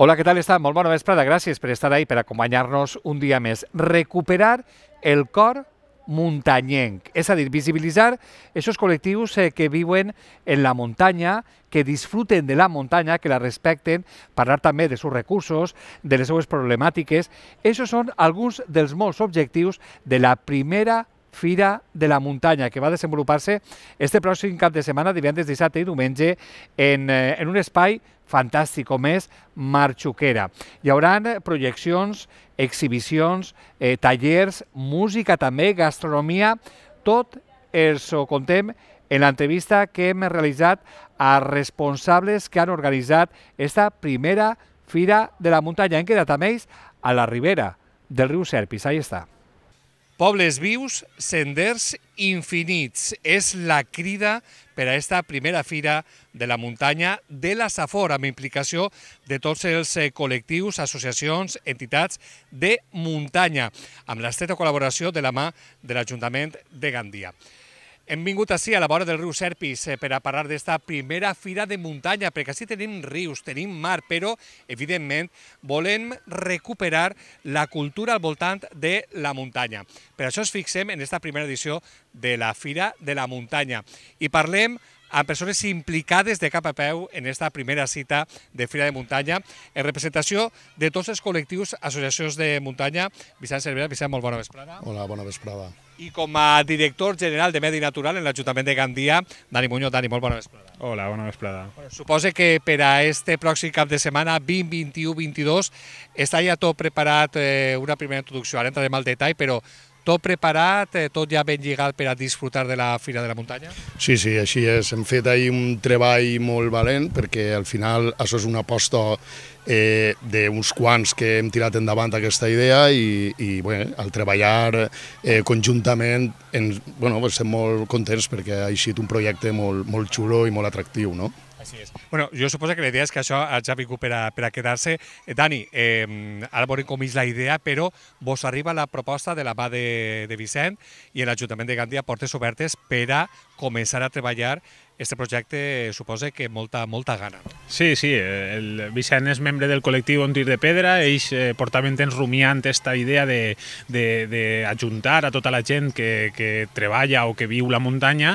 Hola, què tal està? Molt bona vesprada. Gràcies per estar ahí, per acompanyar-nos un dia més. Recuperar el cor muntanyenc, és a dir, visibilitzar aquests col·lectius eh, que viuen en la muntanya, que disfruten de la muntanya, que la respecten, parlar també dels seus recursos, de les seues problemàtiques. Aquests són alguns dels molts objectius de la primera Fira de la Muntanya, que va desenvolupar-se este pròxim cap de setmana, divendres, dissabte i diumenge, en, eh, en un espai fantàstic com és Marxuquera. Hi haurà projeccions, exhibicions, eh, tallers, música també, gastronomia, tot els ho contem en l'entrevista que hem realitzat a responsables que han organitzat esta primera Fira de la Muntanya. Hem quedat amb ells a la ribera del riu Serpis. Ahí està. Pobles vius, senders infinits. És la crida per a esta primera fira de la muntanya de la Safor, amb implicació de tots els eh, col·lectius, associacions, entitats de muntanya, amb l'estreta col·laboració de la mà de l'Ajuntament de Gandia. Hem vingut ací a la vora del riu Serpis eh, per a parlar d'esta primera fira de muntanya, perquè ací tenim rius, tenim mar, però, evidentment, volem recuperar la cultura al voltant de la muntanya. Per això ens fixem en esta primera edició de la Fira de la Muntanya. I parlem amb persones implicades de cap a peu en esta primera cita de Fira de Muntanya, en representació de tots els col·lectius, associacions de muntanya. Vicent Cervera, Vicent, molt bona vesprada. Hola, bona vesprada. I com a director general de Medi Natural en l'Ajuntament de Gandia, Dani Muñoz. Dani, molt bona vesprada. Hola, bona vesprada. Bueno, que per a este pròxim cap de setmana, 20, 21, 22, està ja tot preparat eh, una primera introducció. Ara entrarem al detall, però tot preparat, eh, tot ja ben lligat per a disfrutar de la Fira de la Muntanya? Sí, sí, així és. Hem fet ahir un treball molt valent perquè al final això és una aposta eh, d'uns quants que hem tirat endavant aquesta idea i, i bé, al treballar eh, conjuntament ens, bueno, estem molt contents perquè ha eixit un projecte molt, molt xulo i molt atractiu. No? Així és. Bueno, jo suposo que la idea és que això ja ha vingut per a, per a quedar-se. Eh, Dani, eh, ara veurem com és la idea, però vos arriba la proposta de la mà de, de Vicent i l'Ajuntament de Gandia portes obertes per a començar a treballar este projecte suposa que molta, molta gana. No? Sí, sí, el Vicent és membre del col·lectiu On Tir de Pedra, ells eh, portaven temps rumiant aquesta idea d'ajuntar a tota la gent que, que treballa o que viu la muntanya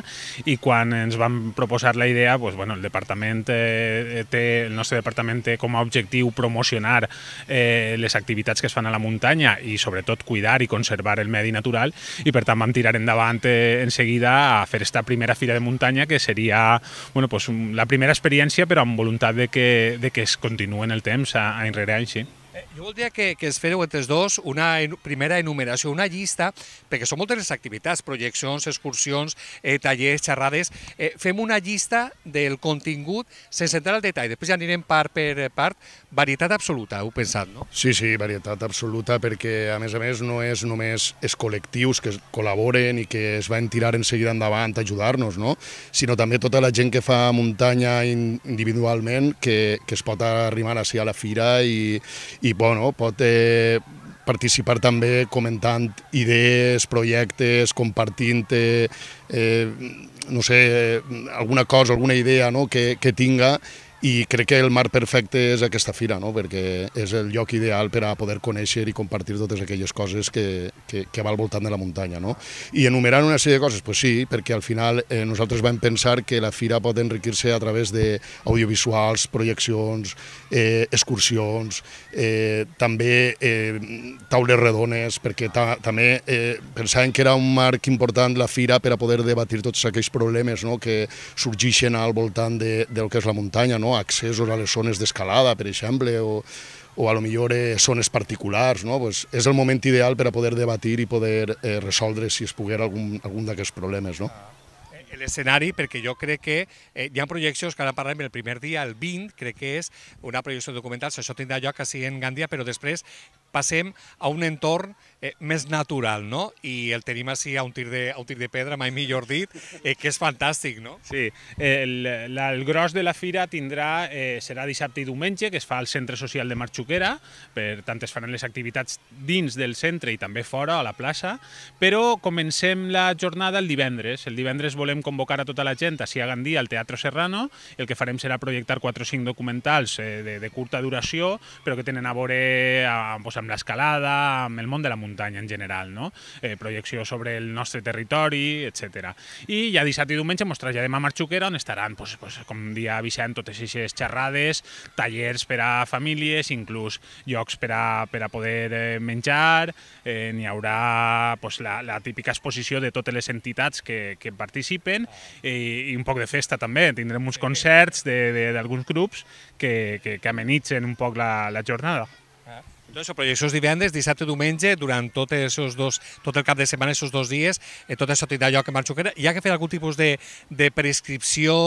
i quan ens van proposar la idea, doncs, bueno, el departament eh, té, el nostre departament té com a objectiu promocionar eh, les activitats que es fan a la muntanya i sobretot cuidar i conservar el medi natural i per tant vam tirar endavant eh, en seguida a fer esta primera fira de muntanya que seria ja bueno, pues, la primera experiència però amb voluntat de que, de que es continuï en el temps, a, a enrere any, sí. Eh, jo voldria que, que es fèreu entre dos una primera enumeració, una llista, perquè són moltes les activitats, projeccions, excursions, eh, tallers, xerrades. Eh, fem una llista del contingut sense entrar al detall. Després ja anirem part per part, Varietat absoluta, heu pensat, no? Sí, sí, varietat absoluta, perquè a més a més no és només els col·lectius que col·laboren i que es van tirar en seguida endavant a ajudar-nos, no? sinó també tota la gent que fa muntanya individualment, que, que es pot arribar així a la fira i, i bueno, pot eh, participar també comentant idees, projectes, compartint eh, eh, no sé, eh, alguna cosa, alguna idea no? que, que tinga i crec que el mar perfecte és aquesta fira, no? perquè és el lloc ideal per a poder conèixer i compartir totes aquelles coses que, que, que va al voltant de la muntanya. No? I enumerant una sèrie de coses, pues sí, perquè al final eh, nosaltres vam pensar que la fira pot enriquir-se a través d'audiovisuals, projeccions, eh, excursions, eh, també eh, taules redones, perquè ta, també eh, pensàvem que era un marc important la fira per a poder debatir tots aquells problemes no? que sorgeixen al voltant de, del que és la muntanya, no? accessos a les zones d'escalada, per exemple, o, o a lo millor eh, zones particulars, no? pues és el moment ideal per a poder debatir i poder eh, resoldre, si es poguera, algun, algun d'aquests problemes. No? Ah, eh, l'escenari, perquè jo crec que eh, hi ha projeccions que ara parlem el primer dia, el 20, crec que és una projecció documental, això tindrà lloc a en Gandia, però després passem a un entorn eh, més natural, no? I el tenim així a un tir de, a un tir de pedra, mai millor dit, eh, que és fantàstic, no? Sí, el, la, el gros de la fira tindrà, eh, serà dissabte i diumenge, que es fa al Centre Social de Marxuquera, per tant es faran les activitats dins del centre i també fora, a la plaça, però comencem la jornada el divendres. El divendres volem convocar a tota la gent així a Gandí, al Teatre Serrano, el que farem serà projectar 4 o 5 documentals eh, de, de curta duració, però que tenen a veure eh, amb amb l'escalada, amb el món de la muntanya en general, no? eh, projecció sobre el nostre territori, etc. I ja dissabte i diumenge ens traslladem a Marxuquera, on estaran, pues, pues, com dia Vicent, totes aquestes xerrades, tallers per a famílies, inclús llocs per a, per a poder eh, menjar, eh, n'hi haurà pues, la, la típica exposició de totes les entitats que, que participen i, i un poc de festa també, tindrem uns concerts d'alguns grups que, que, que amenitzen un poc la, la jornada. Ah. Doncs la projecció és divendres, dissabte, diumenge, durant tot, esos dos, tot el cap de setmana, aquests dos dies, eh, tot això tindrà lloc a Marxuquera. Hi ha que fer algun tipus de, de prescripció,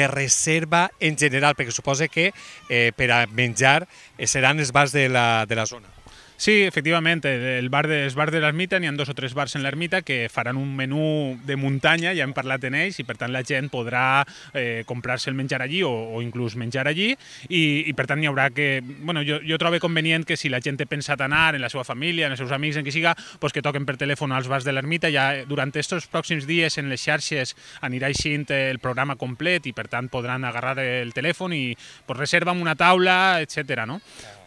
de reserva en general, perquè suposa que eh, per a menjar eh, seran els bars de la, de la zona. Sí, efectivament, el bar de, es bars de l'ermita, n'hi ha dos o tres bars en l'ermita que faran un menú de muntanya, ja hem parlat en ells, i per tant la gent podrà eh, comprar-se el menjar allí o, o inclús menjar allí, i, i per tant n'hi haurà que... Bueno, jo, jo trobo convenient que si la gent té pensat anar en la seva família, en els seus amics, en qui siga, pues que toquen per telèfon als bars de l'ermita, ja durant aquests pròxims dies en les xarxes anirà eixint el programa complet i per tant podran agarrar el telèfon i pues, reserva'm una taula, etc. no?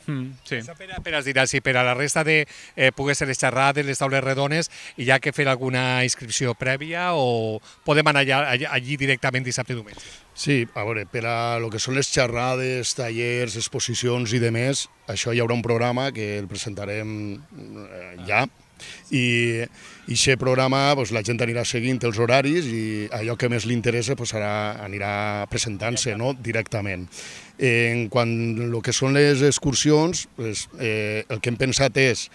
Mm, sí. Això per, per als dinars per a la resta de eh, poder ser les xerrades, les taules redones, i ja que fer alguna inscripció prèvia o podem anar allà, allà, allí directament dissabte i diumenge? Sí, a veure, per a el que són les xerrades, tallers, exposicions i demés, això hi haurà un programa que el presentarem eh, ja, ah i, i aquest programa doncs, la gent anirà seguint els horaris i allò que més li interessa doncs, serà, anirà presentant-se no? directament. En quant al que són les excursions, doncs, eh, el que hem pensat és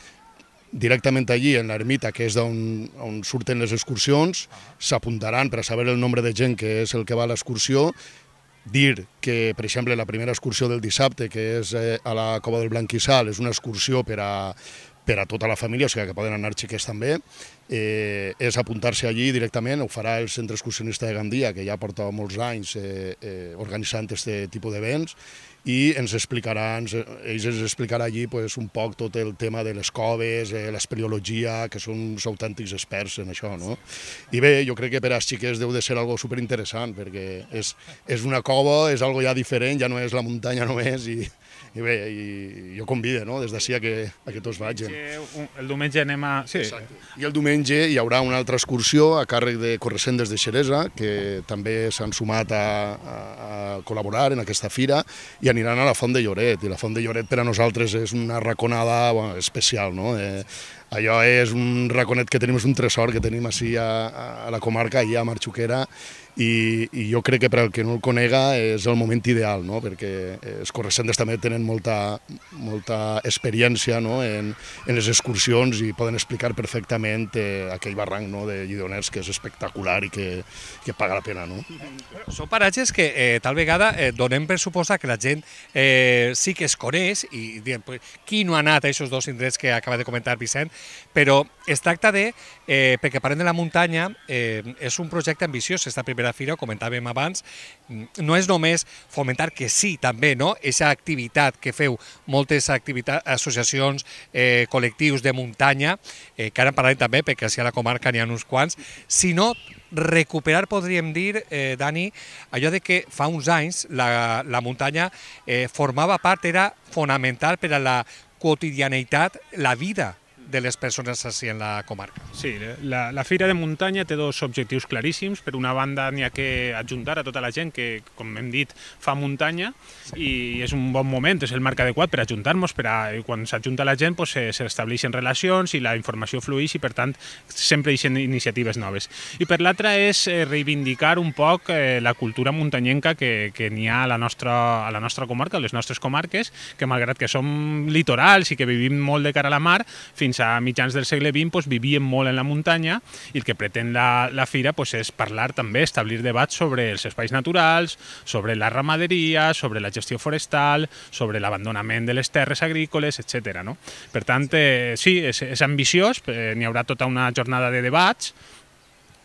directament allí, en l'ermita, que és d'on on surten les excursions, s'apuntaran per a saber el nombre de gent que és el que va a l'excursió, dir que, per exemple, la primera excursió del dissabte, que és eh, a la Cova del Blanquissal, és una excursió per a, per a tota la família, o sigui que poden anar xiquets també, eh, és apuntar-se allí directament, ho farà el Centre Excursionista de Gandia, que ja porta molts anys eh, eh, organitzant aquest tipus d'events, i ens explicarà, ens, ells ens explicarà allí pues, un poc tot el tema de les coves, eh, l'espeleologia, que són uns autèntics experts en això, no? I bé, jo crec que per als xiquets deu de ser algo super superinteressant, perquè és, és una cova, és algo ja diferent, ja no és la muntanya només, i, i bé, i jo convido, no?, des d'ací a que, a que tots vagin. El diumenge anem a... Sí. Exacte. I el diumenge hi haurà una altra excursió a càrrec de Correcendes de Xeresa, que també s'han sumat a, a, a col·laborar en aquesta fira, i aniran a la Font de Lloret. I la Font de Lloret per a nosaltres és una raconada bueno, especial, no? Eh, allò és un raconet que tenim, és un tresor que tenim així a, a la comarca, allà a Marxuquera, i, i jo crec que per al que no el conega és el moment ideal, no? perquè eh, els correcentes també tenen molta, molta experiència no? en, en les excursions i poden explicar perfectament eh, aquell barranc no? de Lledoners que és espectacular i que, que paga la pena. No? Són paratges que eh, tal vegada eh, donem per suposar que la gent eh, sí que es coneix i diem, pues, qui no ha anat a aquests dos indrets que acaba de comentar Vicent, però es tracta de, eh, perquè parlem de la muntanya, eh, és un projecte ambiciós, la primera la fira, ho comentàvem abans, mm, no és només fomentar que sí, també, no?, aquesta activitat que feu moltes activitats, associacions, eh, col·lectius de muntanya, eh, que ara en parlarem també, perquè si a la comarca n'hi ha uns quants, sinó recuperar, podríem dir, eh, Dani, allò de que fa uns anys la, la muntanya eh, formava part, era fonamental per a la quotidianeïtat, la vida de les persones ací en la comarca. Sí, la, la Fira de Muntanya té dos objectius claríssims. Per una banda, n'hi ha que adjuntar a tota la gent que, com hem dit, fa muntanya i és un bon moment, és el marc adequat per ajuntar-nos, per a, quan s'ajunta la gent doncs, s'estableixen relacions i la informació fluix i, per tant, sempre hi iniciatives noves. I per l'altra és eh, reivindicar un poc eh, la cultura muntanyenca que, que n'hi ha a la, nostra, a la nostra comarca, a les nostres comarques, que malgrat que som litorals i que vivim molt de cara a la mar, fins fins a mitjans del segle XX doncs, vivien molt en la muntanya i el que pretén la, la fira doncs, és parlar també, establir debats sobre els espais naturals, sobre la ramaderia, sobre la gestió forestal, sobre l'abandonament de les terres agrícoles, etc. No? Per tant, eh, sí, és, és ambiciós, eh, n'hi haurà tota una jornada de debats,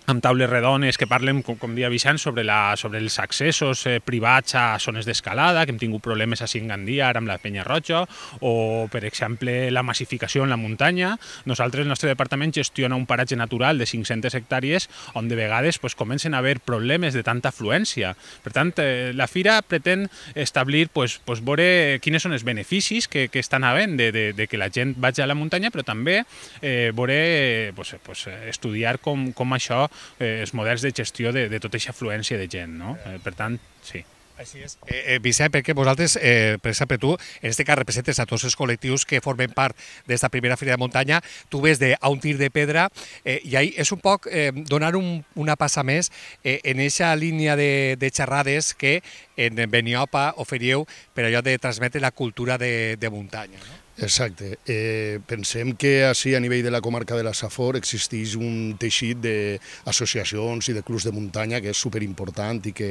amb taules redones que parlen, com, com dia Vicent, sobre, la, sobre els accessos eh, privats a zones d'escalada, que hem tingut problemes a Gandia, ara amb la Penya Roja, o, per exemple, la massificació en la muntanya. Nosaltres, el nostre departament, gestiona un paratge natural de 500 hectàrees on de vegades pues, comencen a haver problemes de tanta afluència. Per tant, eh, la fira pretén establir, pues, pues, veure quines són els beneficis que, que estan havent de, de, de que la gent vagi a la muntanya, però també eh, veure, pues, pues, estudiar com, com això eh, els models de gestió de, de tota aquesta afluència de gent, no? Eh, per tant, sí. Així és. Eh, eh, Vicent, perquè vosaltres, eh, per exemple, tu, en aquest cas representes a tots els col·lectius que formen part d'esta primera fira de muntanya, tu ves de a un tir de pedra eh, i ahí és un poc eh, donar un, una passa més eh, en aquesta línia de, de xerrades que en Beniopa oferiu per allò de transmetre la cultura de, de muntanya. No? Exacte. Eh, pensem que així a nivell de la comarca de la Safor existeix un teixit d'associacions i de clubs de muntanya que és superimportant i que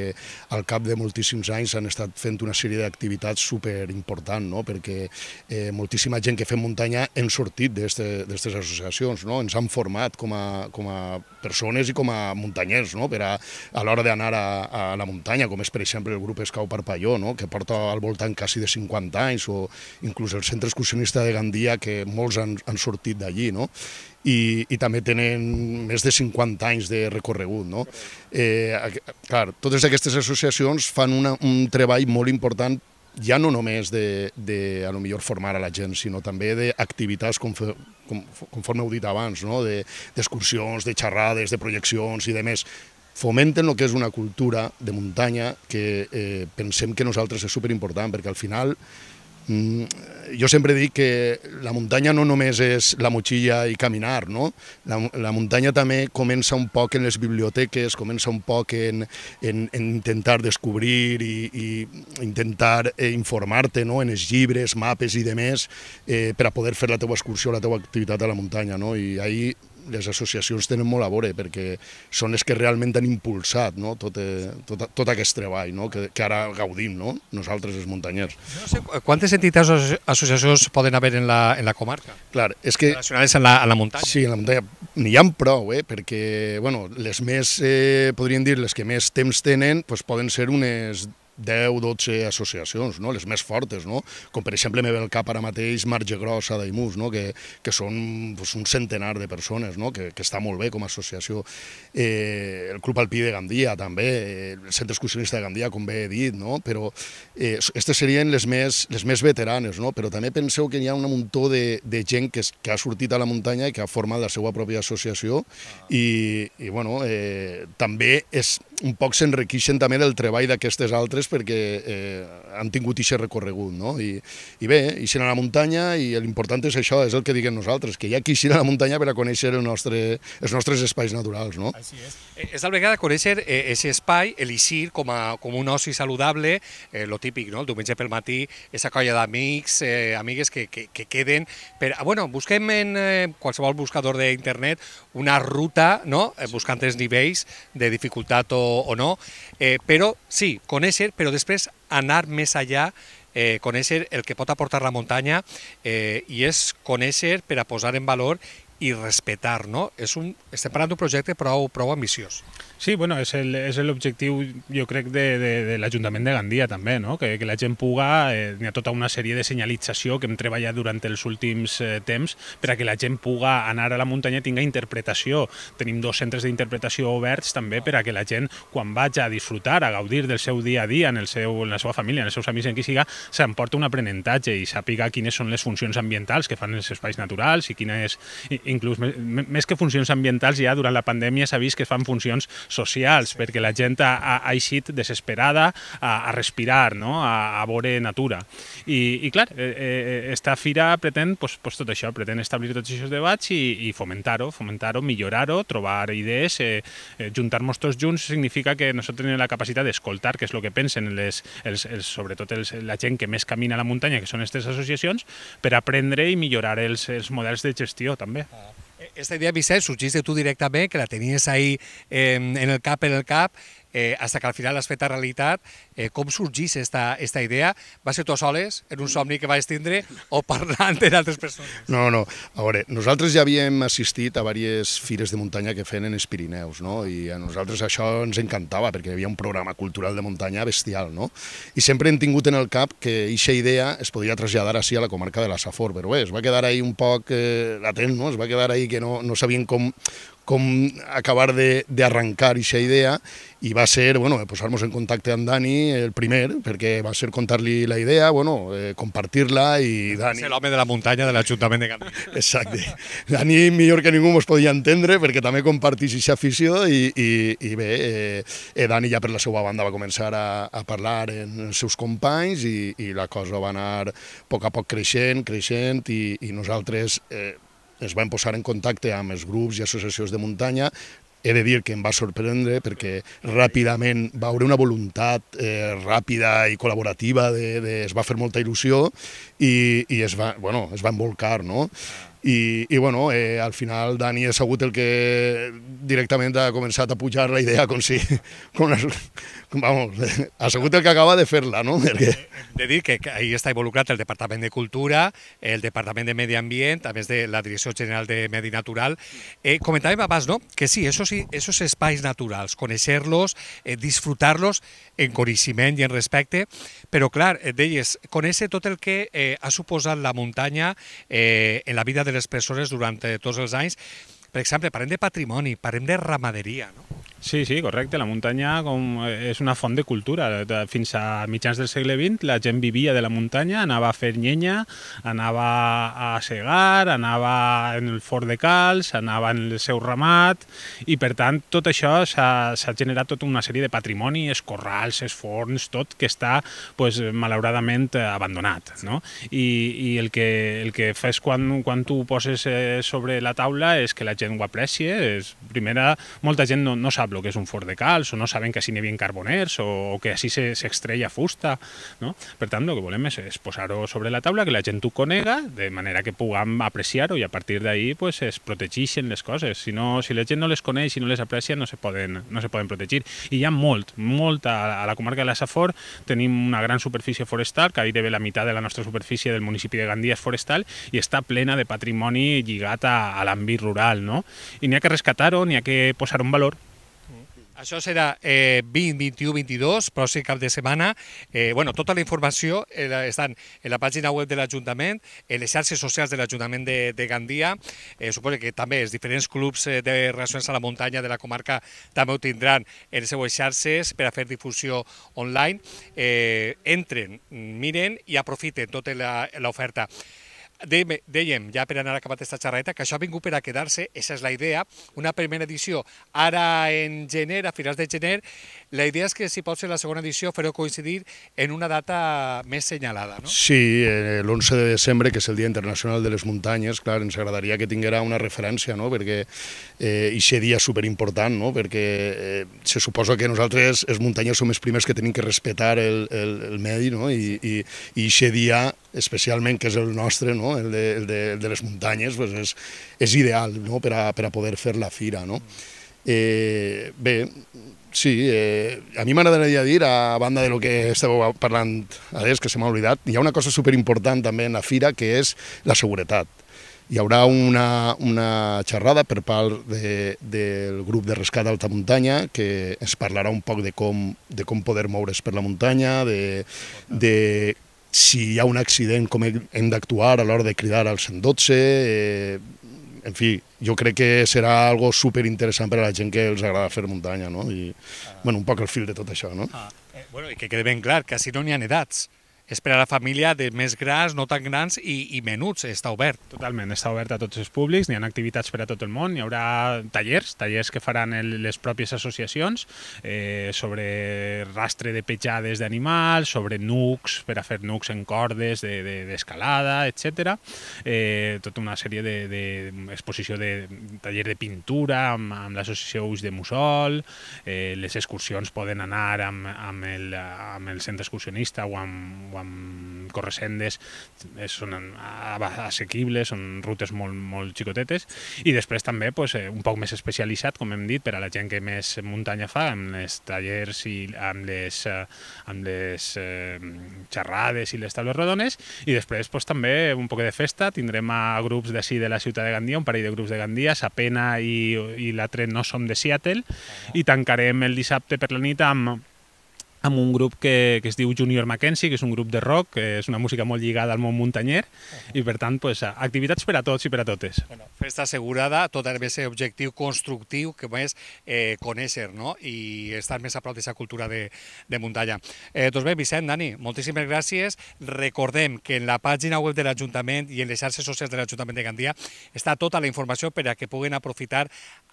al cap de moltíssims anys han estat fent una sèrie d'activitats superimportant, no? perquè eh, moltíssima gent que fem muntanya hem sortit d'aquestes associacions, no? ens han format com a, com a persones i com a muntanyers no? per a, a l'hora d'anar a, a la muntanya, com és per exemple el grup Escau Parpalló, no? que porta al voltant quasi de 50 anys o inclús el centre col·leccionista de Gandia que molts han, han sortit d'allí, no? I, i també tenen més de 50 anys de recorregut. No? Eh, clar, totes aquestes associacions fan una, un treball molt important ja no només de, de a lo millor formar a la gent, sinó també d'activitats com, com, conforme heu dit abans, no? d'excursions, de, de xerrades, de projeccions i de més fomenten el que és una cultura de muntanya que eh, pensem que nosaltres és superimportant, perquè al final Mm, jo sempre dic que la muntanya no només és la motxilla i caminar, no? La, la muntanya també comença un poc en les biblioteques, comença un poc en, en, en intentar descobrir i, i intentar eh, informar-te no? en els llibres, mapes i demés eh, per a poder fer la teva excursió, la teva activitat a la muntanya, no? I ahir les associacions tenen molt a veure perquè són les que realment han impulsat no? tot, eh, tot, tot aquest treball no? que, que ara gaudim no? nosaltres els muntanyers. No sé, quantes entitats o associacions poden haver en la, en la comarca? Clar, és que... Relacionades amb la, en la muntanya? Sí, en la muntanya n'hi ha prou, eh? perquè bueno, les més, eh, podríem dir, les que més temps tenen pues, poden ser unes 10-12 associacions, no? les més fortes, no? com per exemple me ve el cap ara mateix Marge Grossa d'Aimús, no? que, que són pues, un centenar de persones, no? que, que està molt bé com a associació. Eh, el Club Alpí de Gandia també, eh, el Centre Excursionista de Gandia, com bé he dit, no? però eh, aquestes serien les més, les més veteranes, no? però també penseu que hi ha un muntó de, de gent que, que ha sortit a la muntanya i que ha format la seva pròpia associació ah. i, i bueno, eh, també és, un poc s'enriqueixen també del treball d'aquestes altres coses perquè eh, han tingut aquest recorregut, no? I, i bé, ixen a la muntanya i l'important és això, és el que diguem nosaltres, que hi ha qui ixen a la muntanya per a conèixer el nostre, els nostres espais naturals, no? Així és. Eh, és la vegada conèixer aquest eh, espai, l'ixir com, a, com un oci saludable, eh, lo típic, no? El diumenge pel matí, esa colla d'amics, eh, amigues que, que, que queden per... Bueno, busquem en eh, qualsevol buscador d'internet una ruta, no? Eh, buscant els nivells de dificultat o, o no, eh, però sí, conèixer però després anar més allà eh, conèixer el que pot aportar la muntanya eh, i és conèixer per a posar en valor i respetar, no? És un, estem parlant d'un projecte prou, prou ambiciós. Sí, bueno, és l'objectiu, jo crec, de, de, de l'Ajuntament de Gandia també, no? que, que la gent puga, eh, hi ha tota una sèrie de senyalització que hem treballat durant els últims eh, temps per a que la gent puga anar a la muntanya i tinga interpretació. Tenim dos centres d'interpretació oberts també per a que la gent, quan vagi a disfrutar, a gaudir del seu dia a dia, en, el seu, en la seva família, en els seus amics, en qui siga, s'emporta un aprenentatge i sàpiga quines són les funcions ambientals que fan els espais naturals i quines, inclús més, més que funcions ambientals, ja durant la pandèmia s'ha vist que fan funcions socials, perquè la gent ha, ha, eixit desesperada a, a respirar, no? a, a veure natura. I, i clar, eh, eh, esta fira pretén pues, pues tot això, pretén establir tots aquests debats i, i fomentar-ho, fomentar-ho, millorar-ho, trobar idees, eh, eh juntar-nos tots junts significa que nosaltres tenim la capacitat d'escoltar què és el que pensen les, els, els, sobretot els, la gent que més camina a la muntanya, que són aquestes associacions, per aprendre i millorar els, els models de gestió també. Ah. Esta idea, Vicente, surgiste tú directamente, que la tenías ahí eh, en el CAP, en el CAP, eh, hasta que al final has fet la realitat. Eh, com sorgís esta, esta idea? Va ser tu soles, en un somni que vas tindre, o parlant amb altres persones? No, no. A veure, nosaltres ja havíem assistit a diverses fires de muntanya que feien en els Pirineus, no? I a nosaltres això ens encantava, perquè hi havia un programa cultural de muntanya bestial, no? I sempre hem tingut en el cap que eixa idea es podia traslladar així a la comarca de la Safor, però bé, es va quedar ahí un poc eh, latent, no? Es va quedar ahí que no, no sabien com, com acabar de, de aquesta idea i va ser bueno, eh, posar-nos en contacte amb Dani el primer, perquè va ser contar-li la idea, bueno, eh, compartir-la i Dani... És l'home de la muntanya de l'Ajuntament de Camí. Exacte. Dani millor que ningú mos podia entendre perquè també compartís aquesta afició i, i, i bé, eh, eh, Dani ja per la seva banda va començar a, a parlar en els seus companys i, i la cosa va anar a poc a poc creixent, creixent i, i nosaltres eh, ens vam posar en contacte amb els grups i associacions de muntanya, he de dir que em va sorprendre perquè ràpidament va haver una voluntat eh, ràpida i col·laborativa, de, de, es va fer molta il·lusió i, i es, va, bueno, es va embolcar, no? i, i bueno, eh, al final Dani ha sigut el que directament ha començat a pujar la idea com si... Com les, vamos, ha sigut el que acaba de fer-la, no? Perquè... De dir que ahí està involucrat el Departament de Cultura, el Departament de Medi Ambient, a més de la Direcció General de Medi Natural. Eh, comentàvem abans, no?, que sí, esos, esos espais naturals, conèixer-los, eh, disfrutar-los en coneixement i en respecte, però clar, eh, deies, conèixer tot el que eh, ha suposat la muntanya eh, en la vida de les persones durant eh, tots els anys. Per exemple, parlem de patrimoni, parlem de ramaderia, no? Sí, sí, correcte. La muntanya com eh, és una font de cultura. Fins a mitjans del segle XX la gent vivia de la muntanya, anava a fer nyenya, anava a segar, anava en el fort de Calç, anava en el seu ramat, i per tant tot això s'ha generat tota una sèrie de patrimoni, escorrals, corrals, forns, tot que està pues, malauradament eh, abandonat. No? I, i el, que, el que fes quan, quan tu ho poses eh, sobre la taula és que la gent ho aprecie. És, primera, molta gent no, no sap lo que es un forn de calç, o no saben que s'hi n'hi havia carboners, o, o que així s'extreia se, fusta, no? Per tant, el que volem és, és posar-ho sobre la taula, que la gent ho conega, de manera que puguem apreciar-ho, i a partir d'ahir pues, es protegeixen les coses. Si, no, si la gent no les coneix i si no les aprecia, no se poden, no se poden protegir. I hi ha molt, molt a, a la comarca de la Safor, tenim una gran superfície forestal, que gairebé la meitat de la nostra superfície del municipi de Gandia és forestal, i està plena de patrimoni lligat a, a l'àmbit rural, no? I n'hi ha que rescatar-ho, n'hi ha que posar un valor, això serà eh, 20, 21, 22, pròxim cap de setmana. Eh, bueno, tota la informació eh, estan en la pàgina web de l'Ajuntament, en les xarxes socials de l'Ajuntament de, de Gandia. Eh, suposo que també els diferents clubs eh, de relacions a la muntanya de la comarca també ho tindran en les seues xarxes per a fer difusió online. Eh, entren, miren i aprofiten tota l'oferta de, dèiem, ja per anar acabat aquesta xerreta, que això ha vingut per a quedar-se, aquesta és la idea, una primera edició ara en gener, a finals de gener, la idea és que si pot ser la segona edició, fer-ho coincidir en una data més senyalada, no? Sí, eh, l'11 de desembre, que és el Dia Internacional de les Muntanyes, clar, ens agradaria que tinguera una referència, no?, perquè eh, ixe dia és superimportant, no?, perquè eh, se suposa que nosaltres, els muntanyers, som els primers que tenim que respetar el, el, el medi, no?, i, i, i ixe dia especialment que és el nostre, no? el, de, el, de, el de les muntanyes, pues és, és ideal no? per, a, per a poder fer la fira. No? Eh, bé, sí, eh, a mi m'agradaria dir, a banda de lo que estàveu parlant adés, que se m'ha oblidat, hi ha una cosa superimportant també en la fira, que és la seguretat. Hi haurà una, una xerrada per part de, del grup de rescat d'alta muntanya que ens parlarà un poc de com, de com poder moure's per la muntanya, de, de si hi ha un accident, com hem d'actuar a l'hora de cridar al 112, eh, en fi, jo crec que serà algo super interessant per a la gent que els agrada fer muntanya, no? I, ah. bueno, un poc el fil de tot això, no? Ah. Eh, bueno, i que quede ben clar que si no n'hi ha edats és per a la família de més grans, no tan grans i, i menuts, està obert. Totalment, està obert a tots els públics, n'hi ha activitats per a tot el món, hi haurà tallers, tallers que faran el, les pròpies associacions eh, sobre rastre de petjades d'animals, sobre nucs, per a fer nucs en cordes d'escalada, de, de etc. Eh, tota una sèrie d'exposició de, de, de taller de pintura amb, amb l'associació Ux de Mussol, eh, les excursions poden anar amb, amb, el, amb el centre excursionista o amb o amb corresendes són assequibles, són rutes molt, molt xicotetes i després també pues, eh, un poc més especialitzat, com hem dit, per a la gent que més muntanya fa, amb els tallers i amb les, eh, amb les eh, xerrades i les taules rodones i després pues, també un poc de festa, tindrem a grups d'ací de la ciutat de Gandia, un parell de grups de Gandia, Sapena i, i l'altre No som de Seattle i tancarem el dissabte per la nit amb amb un grup que, que es diu Junior Mackenzie, que és un grup de rock, que és una música molt lligada al món muntanyer, i per tant, pues, activitats per a tots i per a totes. Bueno, festa assegurada, tot el més objectiu constructiu, que és eh, conèixer no? i estar més a prop d'aquesta cultura de, de muntanya. Eh, doncs bé, Vicent, Dani, moltíssimes gràcies. Recordem que en la pàgina web de l'Ajuntament i en les xarxes socials de l'Ajuntament de Gandia està tota la informació per a que puguin aprofitar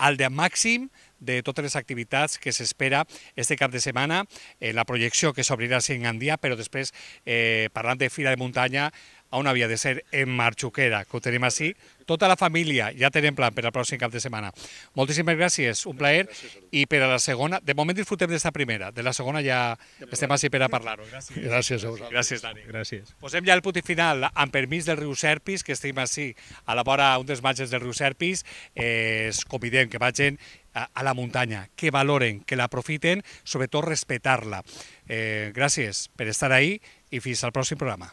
al de màxim de totes les activitats que s'espera este cap de setmana, eh, la projecció que s'obrirà a Singandia, però després, eh, parlant de Fira de Muntanya, on havia de ser, en Marxuquera, que ho tenim així. Tota la família ja tenim plan per al pròxim cap de setmana. Moltíssimes gràcies, un plaer. I per a la segona, de moment disfrutem d'esta primera, de la segona ja estem així per a parlar-ho. Gràcies. gràcies a vosaltres. Gràcies, Dani. Gràcies. Posem ja el punt final, amb permís del riu Serpis, que estem així a la vora un dels marges del riu Serpis. Eh, es convidem que vagin a, a la muntanya, que valoren, que l'aprofiten, sobretot respectar-la. Eh, gràcies per estar ahí i fins al pròxim programa.